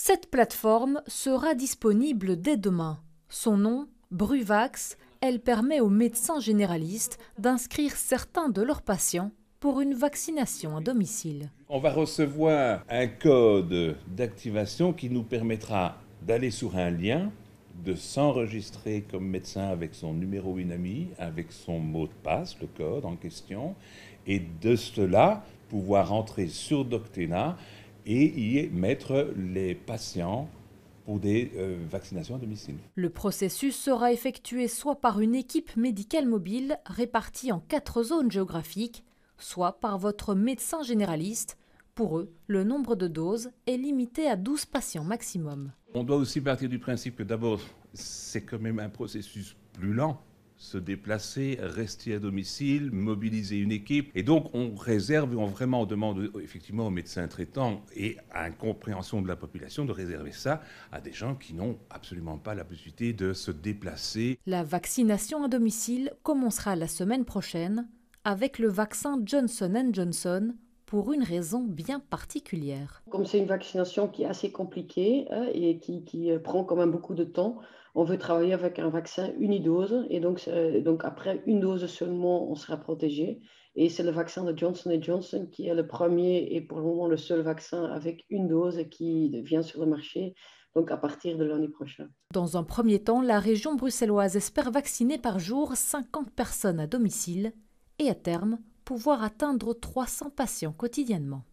Cette plateforme sera disponible dès demain. Son nom, Bruvax, elle permet aux médecins généralistes d'inscrire certains de leurs patients pour une vaccination à domicile. On va recevoir un code d'activation qui nous permettra d'aller sur un lien, de s'enregistrer comme médecin avec son numéro INAMI, avec son mot de passe, le code en question, et de cela pouvoir entrer sur Doctena et y mettre les patients pour des euh, vaccinations à domicile. Le processus sera effectué soit par une équipe médicale mobile répartie en quatre zones géographiques, soit par votre médecin généraliste. Pour eux, le nombre de doses est limité à 12 patients maximum. On doit aussi partir du principe que d'abord, c'est quand même un processus plus lent se déplacer, rester à domicile, mobiliser une équipe. Et donc, on réserve, on vraiment demande effectivement aux médecins traitants et à une compréhension de la population de réserver ça à des gens qui n'ont absolument pas la possibilité de se déplacer. La vaccination à domicile commencera la semaine prochaine avec le vaccin Johnson Johnson pour une raison bien particulière. Comme c'est une vaccination qui est assez compliquée euh, et qui, euh, prend quand même beaucoup de temps, on veut travailler avec un vaccin unidose. Et donc, euh, donc après une dose seulement, on sera protégé. Et c'est le vaccin de Johnson Johnson qui est le premier et pour le moment le seul vaccin avec une dose qui vient sur le marché donc à partir de l'année prochaine. Dans un premier temps, la région bruxelloise espère vacciner par jour 50 personnes à domicile et à terme pouvoir atteindre 300 patients quotidiennement.